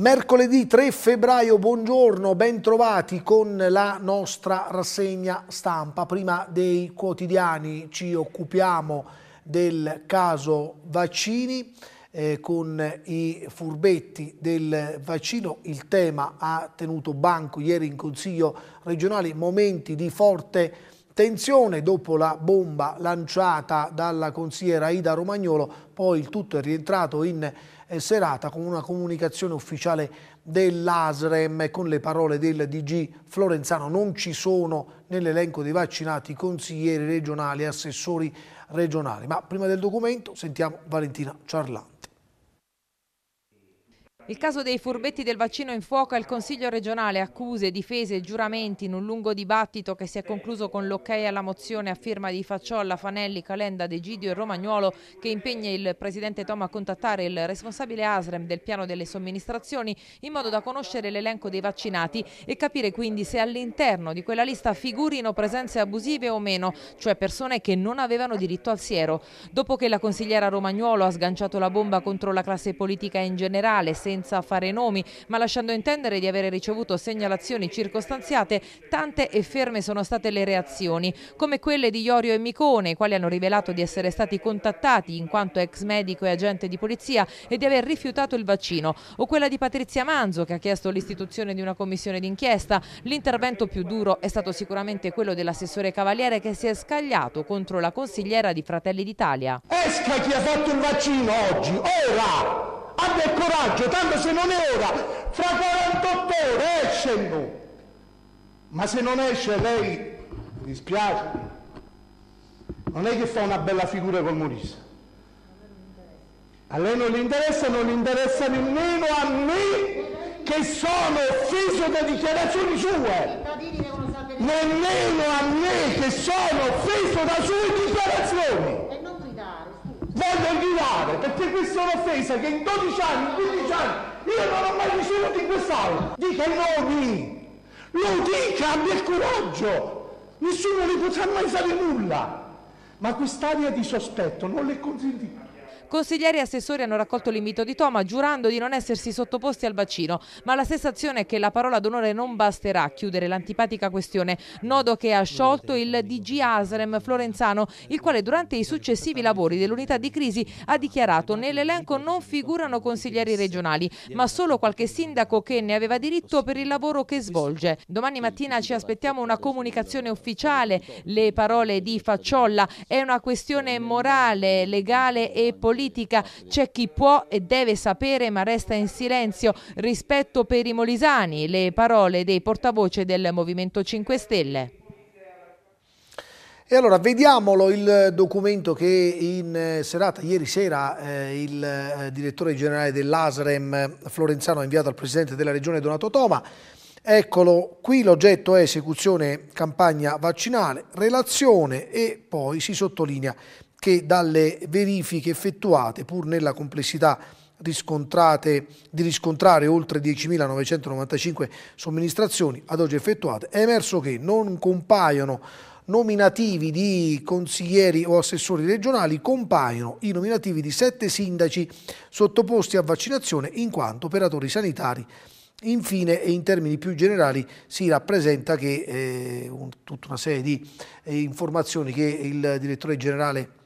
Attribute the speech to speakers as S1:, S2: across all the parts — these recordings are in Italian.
S1: Mercoledì 3 febbraio, buongiorno, bentrovati con la nostra rassegna stampa. Prima dei quotidiani ci occupiamo del caso vaccini eh, con i furbetti del vaccino. Il tema ha tenuto banco ieri in Consiglio regionale, momenti di forte tensione dopo la bomba lanciata dalla consigliera Ida Romagnolo, poi il tutto è rientrato in eh, serata con una comunicazione ufficiale dell'ASREM con le parole del DG Florenzano. Non ci sono nell'elenco dei vaccinati consiglieri regionali e assessori regionali. Ma prima del documento sentiamo Valentina Ciarlando.
S2: Il caso dei furbetti del vaccino in fuoco il Consiglio regionale, accuse, difese e giuramenti in un lungo dibattito che si è concluso con l'ok alla mozione a firma di Facciolla, Fanelli, Calenda, Degidio e Romagnuolo che impegna il Presidente Tom a contattare il responsabile ASREM del piano delle somministrazioni in modo da conoscere l'elenco dei vaccinati e capire quindi se all'interno di quella lista figurino presenze abusive o meno, cioè persone che non avevano diritto al siero. Dopo che la consigliera Romagnuolo ha sganciato la bomba contro la classe politica in generale, se senza fare nomi, ma lasciando intendere di avere ricevuto segnalazioni circostanziate, tante e ferme sono state le reazioni, come quelle di Iorio e Micone, i quali hanno rivelato di essere stati contattati in quanto ex medico e agente di polizia e di aver rifiutato il vaccino, o quella di Patrizia Manzo che ha chiesto l'istituzione di una commissione d'inchiesta. L'intervento più duro è stato sicuramente quello dell'assessore Cavaliere che si è scagliato contro la consigliera di Fratelli d'Italia. Esca chi
S1: ha fatto il vaccino oggi, ora! abbia il coraggio, tanto se non è ora, fra 48 ore esce il no. Ma se non esce lei, mi dispiace, non è che fa una bella figura con Molise. A lei non le interessa, non le interessa nemmeno a me che sono offeso da dichiarazioni sue.
S2: Nemmeno a me che sono offeso da sue dichiarazioni
S1: voglio gridare perché questa è un'offesa che in 12 anni, in 15 anni io non ho mai ricevuto in quest'aula. Dica i nomi, lo dica, abbia il coraggio, nessuno ne potrà mai fare nulla. Ma quest'aria di sospetto non le consentita.
S2: Consiglieri e assessori hanno raccolto l'invito di Toma giurando di non essersi sottoposti al vaccino, ma la sensazione è che la parola d'onore non basterà a chiudere l'antipatica questione, nodo che ha sciolto il DG Asrem Florenzano, il quale durante i successivi lavori dell'unità di crisi ha dichiarato nell'elenco non figurano consiglieri regionali, ma solo qualche sindaco che ne aveva diritto per il lavoro che svolge. Domani mattina ci aspettiamo una comunicazione ufficiale, le parole di Facciolla, è una questione morale, legale e politica politica c'è chi può e deve sapere ma resta in silenzio rispetto per i molisani, le parole dei portavoce del Movimento 5 Stelle.
S1: E allora vediamolo il documento che in eh, serata, ieri sera, eh, il eh, direttore generale dell'ASREM eh, Florenzano ha inviato al presidente della regione Donato Toma. Eccolo, qui l'oggetto è esecuzione campagna vaccinale, relazione e poi si sottolinea che dalle verifiche effettuate, pur nella complessità riscontrate, di riscontrare oltre 10.995 somministrazioni ad oggi effettuate, è emerso che non compaiono nominativi di consiglieri o assessori regionali, compaiono i nominativi di sette sindaci sottoposti a vaccinazione in quanto operatori sanitari. Infine e in termini più generali si rappresenta che eh, un, tutta una serie di eh, informazioni che il direttore generale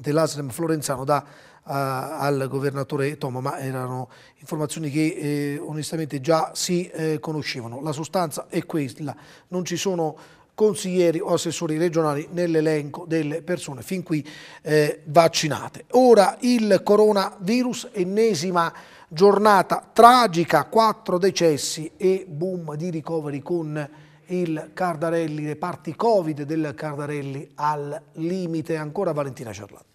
S1: dell'Aslem Florenzano dà a, eh, al governatore Toma, ma erano informazioni che eh, onestamente già si eh, conoscevano. La sostanza è quella, non ci sono consiglieri o assessori regionali nell'elenco delle persone fin qui eh, vaccinate. Ora il coronavirus, ennesima giornata tragica, quattro decessi e boom di ricoveri con il Cardarelli, le parti Covid del Cardarelli al limite. Ancora Valentina Cerlato.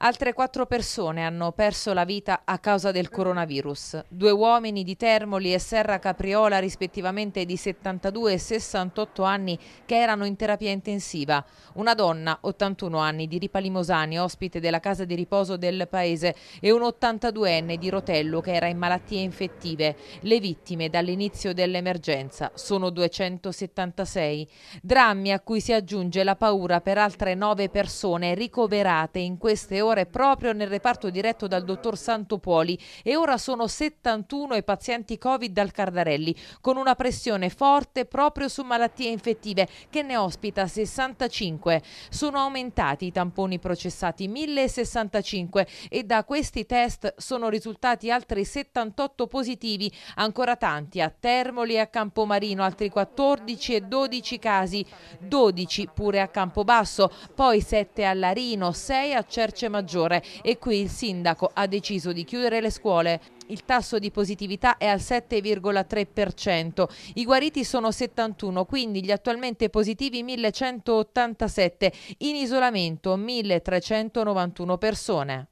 S2: Altre quattro persone hanno perso la vita a causa del coronavirus. Due uomini di Termoli e Serra Capriola, rispettivamente di 72 e 68 anni, che erano in terapia intensiva. Una donna, 81 anni, di Ripa Limosani, ospite della casa di riposo del paese, e un 82enne di Rotello, che era in malattie infettive. Le vittime dall'inizio dell'emergenza sono 276. Drammi a cui si aggiunge la paura per altre nove persone ricoverate in queste ore ore proprio nel reparto diretto dal dottor Santopuoli e ora sono 71 i pazienti Covid al Cardarelli, con una pressione forte proprio su malattie infettive, che ne ospita 65. Sono aumentati i tamponi processati 1065 e da questi test sono risultati altri 78 positivi, ancora tanti a Termoli e a Campomarino, altri 14 e 12 casi, 12 pure a Campobasso, poi 7 a Larino, 6 a Cerce Maggiore e qui il sindaco ha deciso di chiudere le scuole. Il tasso di positività è al 7,3%. I guariti sono 71, quindi gli attualmente positivi 1187, in isolamento 1391 persone.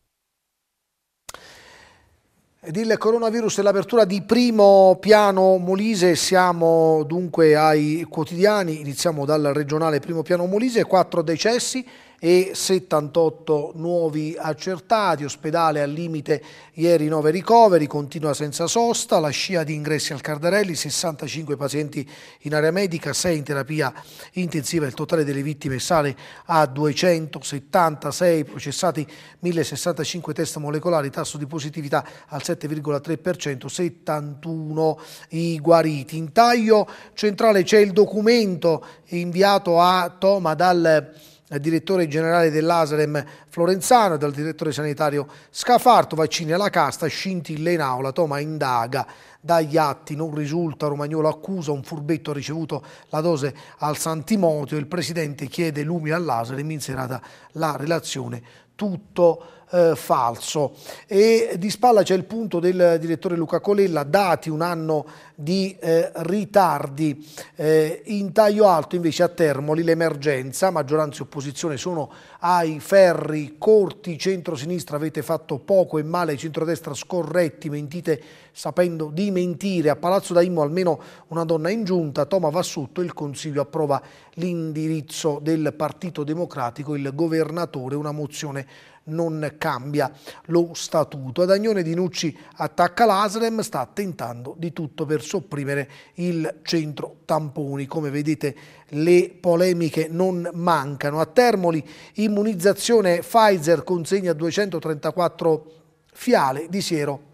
S1: Ed il coronavirus e l'apertura di primo piano Molise, siamo dunque ai quotidiani, iniziamo dal regionale primo piano Molise, quattro decessi, e 78 nuovi accertati, ospedale al limite ieri 9 ricoveri, continua senza sosta, la scia di ingressi al Cardarelli, 65 pazienti in area medica, 6 in terapia intensiva, il totale delle vittime sale a 276, processati 1065 test molecolari, tasso di positività al 7,3%, 71 i guariti. In taglio centrale c'è il documento inviato a Toma dal direttore generale dell'Aslem Florenzano dal direttore sanitario Scafarto, vaccini alla casta, scintille in aula, Toma indaga dagli atti, non risulta, Romagnolo accusa, un furbetto ha ricevuto la dose al Santimotio, il presidente chiede lumi all'Aslem, in serata la relazione, tutto eh, falso. E di spalla c'è il punto del direttore Luca Colella, dati un anno di eh, ritardi. Eh, in taglio alto invece a Termoli l'emergenza, maggioranza e opposizione sono ai ferri corti, centro-sinistra avete fatto poco e male, centrodestra scorretti, mentite sapendo di mentire, a Palazzo da Immo almeno una donna in giunta, Toma Vassutto, il Consiglio approva l'indirizzo del Partito Democratico, il governatore, una mozione non cambia lo statuto. Ad Agnone Di Nucci attacca l'Aslem, sta tentando di tutto per sopprimere il centro tamponi. Come vedete le polemiche non mancano. A Termoli immunizzazione Pfizer consegna 234 fiale di siero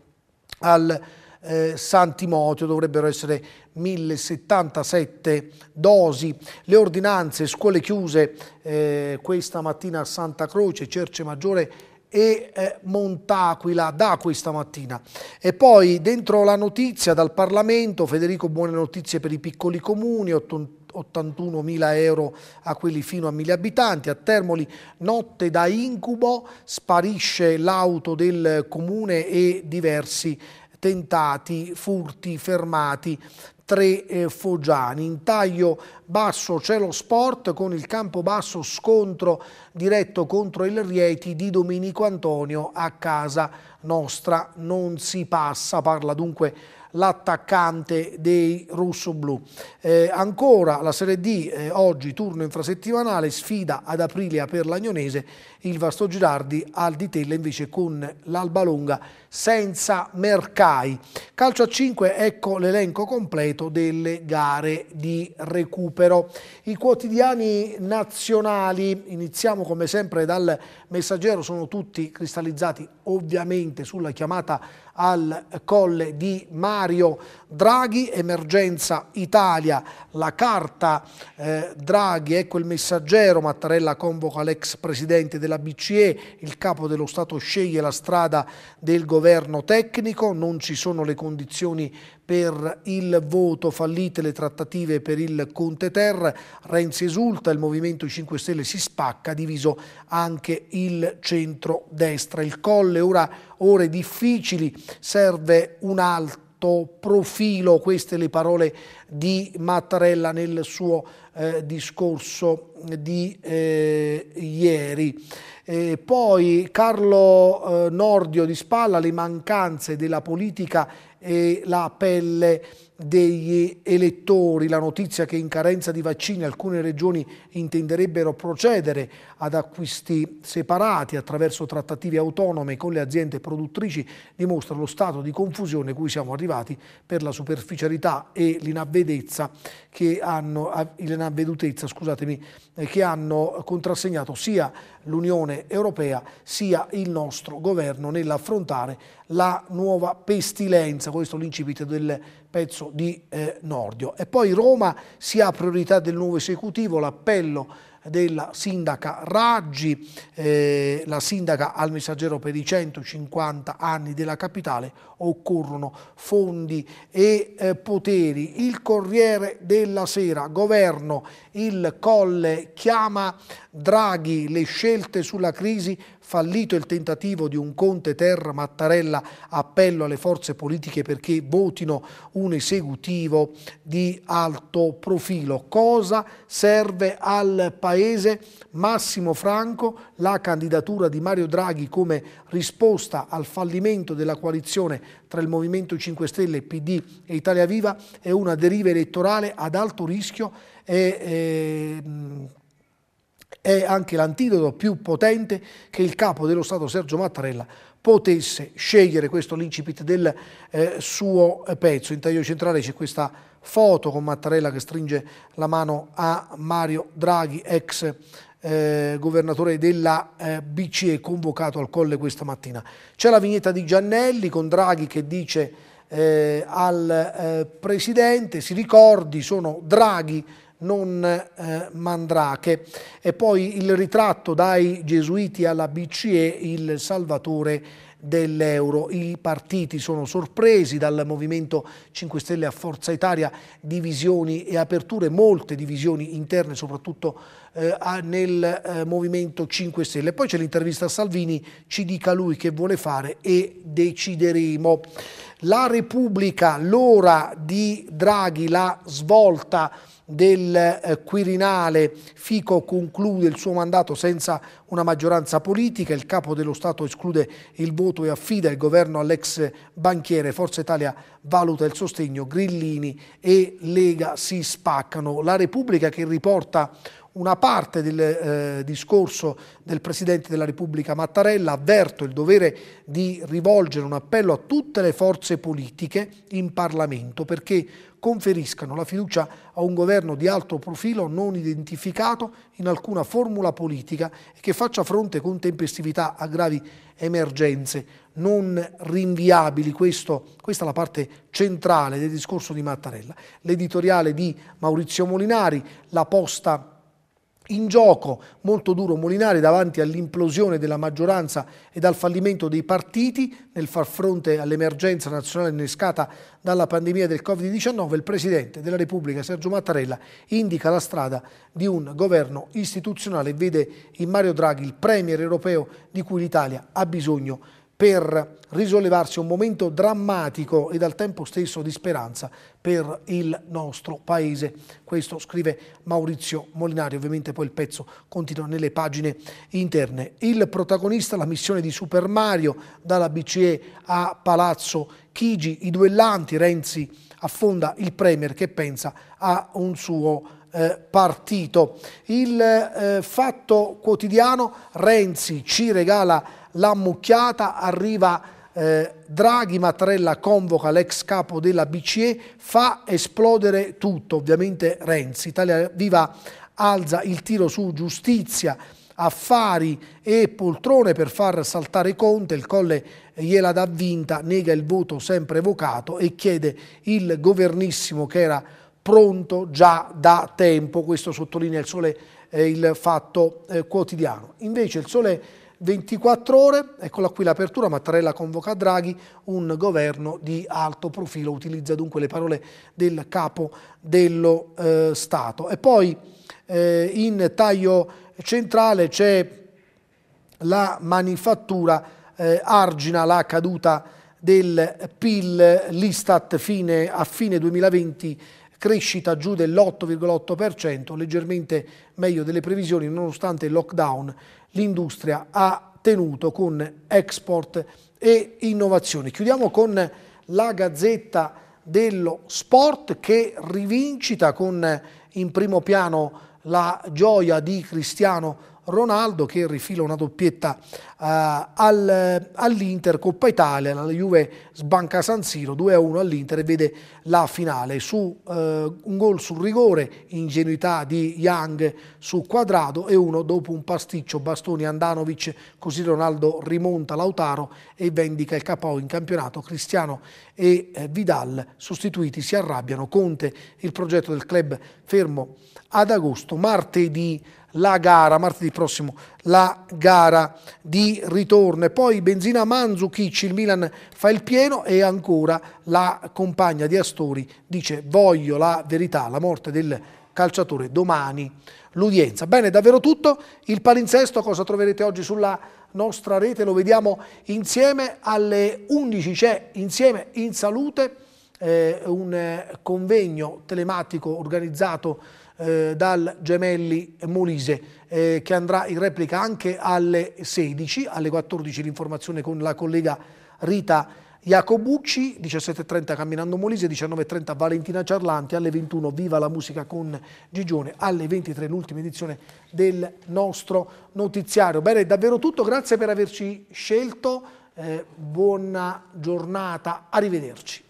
S1: al eh, San Timoteo, dovrebbero essere 1077 dosi. Le ordinanze, scuole chiuse eh, questa mattina a Santa Croce, Cerce Maggiore e eh, Montaquila da questa mattina. E poi dentro la notizia dal Parlamento, Federico buone notizie per i piccoli comuni, 81 mila euro a quelli fino a 1000 abitanti. A Termoli notte da incubo, sparisce l'auto del comune e diversi tentati, furti, fermati, tre eh, foggiani. In taglio basso c'è lo sport con il campo basso scontro diretto contro il Rieti di Domenico Antonio a casa nostra non si passa, parla dunque l'attaccante dei rossoblù. Eh, ancora la Serie D eh, oggi turno infrasettimanale sfida ad Aprilia per l'Agnonese, il Vasto Girardi al di Tella invece con l'Albalonga senza Mercai. Calcio a 5, ecco l'elenco completo delle gare di recupero. I quotidiani nazionali, iniziamo come sempre dal messaggero, sono tutti cristallizzati ovviamente sulla chiamata al colle di Mario Draghi, Emergenza Italia, la carta eh, Draghi, ecco il messaggero, Mattarella convoca l'ex presidente della BCE, il capo dello Stato sceglie la strada del governo tecnico, non ci sono le condizioni per il voto, fallite le trattative per il Conte Terra, Renzi esulta, il Movimento 5 Stelle si spacca, diviso anche il centro-destra. Il Colle, ora ore difficili, serve un alto profilo, queste le parole di Mattarella nel suo eh, discorso di eh, ieri. E eh, poi Carlo eh, Nordio di Spalla, le mancanze della politica e la pelle degli elettori, la notizia che in carenza di vaccini alcune regioni intenderebbero procedere ad acquisti separati attraverso trattative autonome con le aziende produttrici dimostra lo stato di confusione cui siamo arrivati per la superficialità e l'inavvedutezza che hanno, eh, che hanno contrassegnato sia l'Unione Europea sia il nostro governo nell'affrontare la nuova pestilenza, questo è l'incipit del pezzo di eh, Nordio. E poi Roma si apre priorità del nuovo esecutivo, l'appello della sindaca Raggi, eh, la sindaca al messaggero per i 150 anni della capitale, occorrono fondi e eh, poteri. Il Corriere della Sera, governo, il Colle chiama Draghi, le scelte sulla crisi, fallito il tentativo di un Conte Terra Mattarella, appello alle forze politiche perché votino un esecutivo di alto profilo. Cosa serve al Paese? Paese Massimo Franco la candidatura di Mario Draghi come risposta al fallimento della coalizione tra il Movimento 5 Stelle, PD e Italia Viva è una deriva elettorale ad alto rischio e, e, ehm, è anche l'antidoto più potente che il capo dello Stato Sergio Mattarella potesse scegliere questo l'incipit del eh, suo pezzo. In taglio centrale c'è questa foto con Mattarella che stringe la mano a Mario Draghi, ex eh, governatore della eh, BCE, convocato al colle questa mattina. C'è la vignetta di Giannelli con Draghi che dice eh, al eh, Presidente, si ricordi, sono Draghi non eh, mandrache. E poi il ritratto dai gesuiti alla BCE, il salvatore dell'euro. I partiti sono sorpresi dal Movimento 5 Stelle a Forza Italia, divisioni e aperture, molte divisioni interne, soprattutto eh, nel eh, Movimento 5 Stelle. Poi c'è l'intervista a Salvini, ci dica lui che vuole fare e decideremo. La Repubblica, l'ora di Draghi, la svolta del eh, Quirinale Fico conclude il suo mandato senza una maggioranza politica, il capo dello Stato esclude il voto e affida il governo all'ex banchiere, Forza Italia valuta il sostegno, Grillini e Lega si spaccano, la Repubblica che riporta una parte del eh, discorso del Presidente della Repubblica Mattarella, avverto il dovere di rivolgere un appello a tutte le forze politiche in Parlamento perché conferiscano la fiducia a un governo di alto profilo non identificato in alcuna formula politica e che faccia fronte con tempestività a gravi emergenze non rinviabili. Questo, questa è la parte centrale del discorso di Mattarella. L'editoriale di Maurizio Molinari, la posta in gioco molto duro Molinari davanti all'implosione della maggioranza e al fallimento dei partiti nel far fronte all'emergenza nazionale innescata dalla pandemia del Covid-19, il Presidente della Repubblica Sergio Mattarella indica la strada di un governo istituzionale e vede in Mario Draghi il Premier europeo di cui l'Italia ha bisogno per risollevarsi un momento drammatico e al tempo stesso di speranza per il nostro paese. Questo scrive Maurizio Molinari, ovviamente poi il pezzo continua nelle pagine interne. Il protagonista, la missione di Super Mario dalla BCE a Palazzo Chigi, i duellanti, Renzi affonda il Premier che pensa a un suo eh, partito. Il eh, fatto quotidiano, Renzi ci regala la mucchiata, arriva eh, Draghi, Mattarella convoca l'ex capo della BCE, fa esplodere tutto, ovviamente Renzi. Italia Viva alza il tiro su giustizia, affari e poltrone per far saltare Conte, il Colle gliela dà vinta, nega il voto sempre evocato e chiede il governissimo che era pronto già da tempo, questo sottolinea il sole eh, il fatto eh, quotidiano. Invece il sole 24 ore, eccola qui l'apertura, Mattarella convoca Draghi, un governo di alto profilo, utilizza dunque le parole del capo dello eh, Stato. E poi eh, in taglio centrale c'è la manifattura, eh, argina la caduta del PIL, l'Istat fine, a fine 2020 crescita giù dell'8,8%, leggermente meglio delle previsioni nonostante il lockdown, l'industria ha tenuto con export e innovazione. Chiudiamo con la Gazzetta dello Sport che rivincita con in primo piano la gioia di Cristiano Ronaldo, Ronaldo che rifila una doppietta uh, al, all'Inter Coppa Italia, la Juve sbanca San Siro 2-1 all'Inter e vede la finale su uh, un gol sul rigore, ingenuità di Young su quadrato e uno dopo un pasticcio Bastoni Andanovic, così Ronaldo rimonta Lautaro e vendica il capo in campionato. Cristiano e eh, Vidal sostituiti si arrabbiano, Conte il progetto del club fermo ad agosto, martedì la gara, martedì prossimo la gara di ritorno. E poi Benzina Manzukic, il Milan fa il pieno e ancora la compagna di Astori dice voglio la verità, la morte del calciatore domani l'udienza. Bene, davvero tutto. Il palinsesto cosa troverete oggi sulla nostra rete? Lo vediamo insieme alle 11 c'è insieme in salute eh, un eh, convegno telematico organizzato eh, dal Gemelli Molise eh, che andrà in replica anche alle 16, alle 14 l'informazione con la collega Rita Jacobucci, 17.30 Camminando Molise, 19.30 Valentina Ciarlanti, alle 21 Viva la musica con Gigione, alle 23 l'ultima edizione del nostro notiziario. Bene, è davvero tutto, grazie per averci scelto, eh, buona giornata, arrivederci.